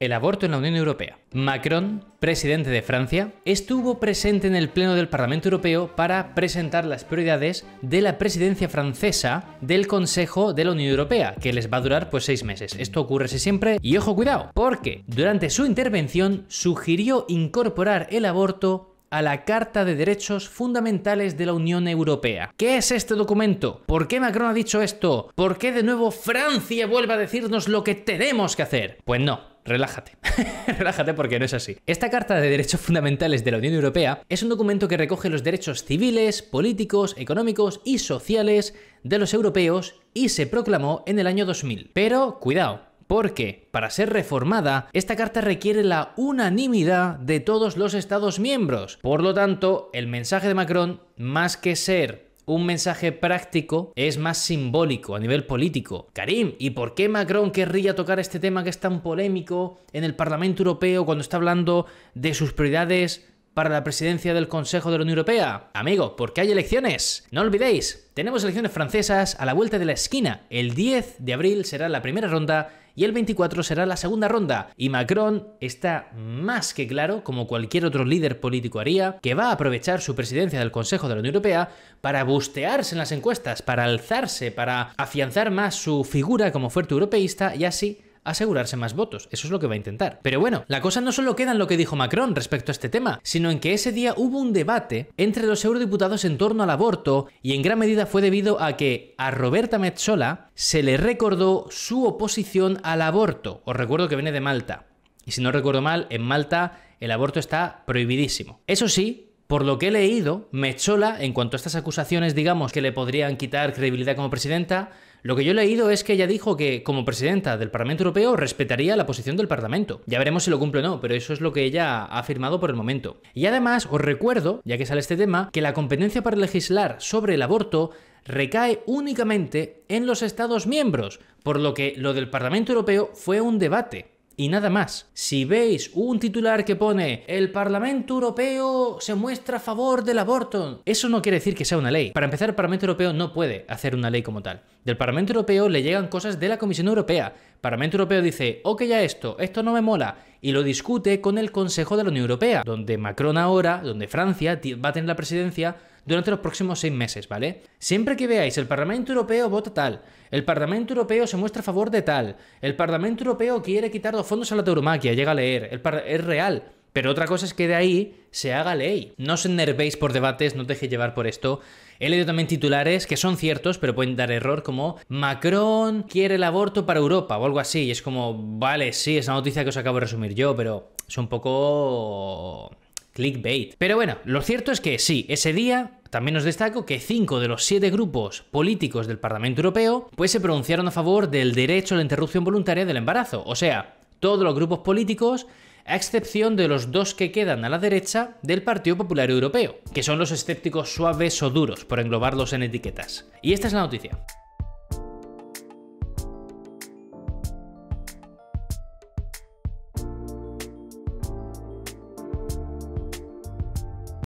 el aborto en la Unión Europea. Macron, presidente de Francia, estuvo presente en el Pleno del Parlamento Europeo para presentar las prioridades de la presidencia francesa del Consejo de la Unión Europea, que les va a durar pues seis meses. Esto ocurre siempre y ojo cuidado, porque durante su intervención sugirió incorporar el aborto a la Carta de Derechos Fundamentales de la Unión Europea. ¿Qué es este documento? ¿Por qué Macron ha dicho esto? ¿Por qué de nuevo Francia vuelve a decirnos lo que tenemos que hacer? Pues no, relájate. relájate porque no es así. Esta Carta de Derechos Fundamentales de la Unión Europea es un documento que recoge los derechos civiles, políticos, económicos y sociales de los europeos y se proclamó en el año 2000. Pero cuidado, porque para ser reformada, esta carta requiere la unanimidad de todos los Estados miembros. Por lo tanto, el mensaje de Macron, más que ser un mensaje práctico es más simbólico a nivel político. Karim, ¿y por qué Macron querría tocar este tema que es tan polémico en el Parlamento Europeo cuando está hablando de sus prioridades para la presidencia del Consejo de la Unión Europea? ¿por porque hay elecciones. No olvidéis, tenemos elecciones francesas a la vuelta de la esquina. El 10 de abril será la primera ronda y el 24 será la segunda ronda. Y Macron está más que claro, como cualquier otro líder político haría, que va a aprovechar su presidencia del Consejo de la Unión Europea para bustearse en las encuestas, para alzarse, para afianzar más su figura como fuerte europeísta y así asegurarse más votos. Eso es lo que va a intentar. Pero bueno, la cosa no solo queda en lo que dijo Macron respecto a este tema, sino en que ese día hubo un debate entre los eurodiputados en torno al aborto y en gran medida fue debido a que a Roberta Metzola se le recordó su oposición al aborto. Os recuerdo que viene de Malta. Y si no recuerdo mal, en Malta el aborto está prohibidísimo. Eso sí, por lo que he leído, Mechola, en cuanto a estas acusaciones, digamos, que le podrían quitar credibilidad como presidenta, lo que yo he leído es que ella dijo que, como presidenta del Parlamento Europeo, respetaría la posición del Parlamento. Ya veremos si lo cumple o no, pero eso es lo que ella ha afirmado por el momento. Y además, os recuerdo, ya que sale este tema, que la competencia para legislar sobre el aborto recae únicamente en los Estados miembros, por lo que lo del Parlamento Europeo fue un debate y nada más. Si veis un titular que pone el Parlamento Europeo se muestra a favor del aborto, eso no quiere decir que sea una ley. Para empezar, el Parlamento Europeo no puede hacer una ley como tal. Del Parlamento Europeo le llegan cosas de la Comisión Europea. El Parlamento Europeo dice, ok ya esto, esto no me mola, y lo discute con el Consejo de la Unión Europea, donde Macron ahora, donde Francia va a tener la presidencia, durante los próximos seis meses, ¿vale? Siempre que veáis el Parlamento Europeo vota tal, el Parlamento Europeo se muestra a favor de tal, el Parlamento Europeo quiere quitar los fondos a la tauromaquia, llega a leer, es real. Pero otra cosa es que de ahí se haga ley. No os enervéis por debates, no os dejéis llevar por esto. He leído también titulares que son ciertos, pero pueden dar error, como Macron quiere el aborto para Europa o algo así. Y es como, vale, sí, es la noticia que os acabo de resumir yo, pero es un poco clickbait. Pero bueno, lo cierto es que sí, ese día también os destaco que cinco de los siete grupos políticos del Parlamento Europeo pues se pronunciaron a favor del derecho a la interrupción voluntaria del embarazo, o sea, todos los grupos políticos a excepción de los dos que quedan a la derecha del Partido Popular Europeo, que son los escépticos suaves o duros, por englobarlos en etiquetas. Y esta es la noticia.